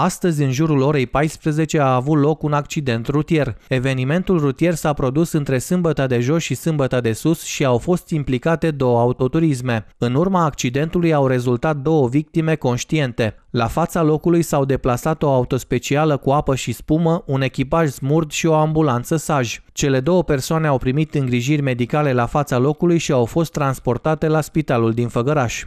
Astăzi, în jurul orei 14, a avut loc un accident rutier. Evenimentul rutier s-a produs între sâmbăta de jos și sâmbăta de sus și au fost implicate două autoturisme. În urma accidentului au rezultat două victime conștiente. La fața locului s-au deplasat o autospecială cu apă și spumă, un echipaj smurd și o ambulanță saj. Cele două persoane au primit îngrijiri medicale la fața locului și au fost transportate la spitalul din Făgăraș.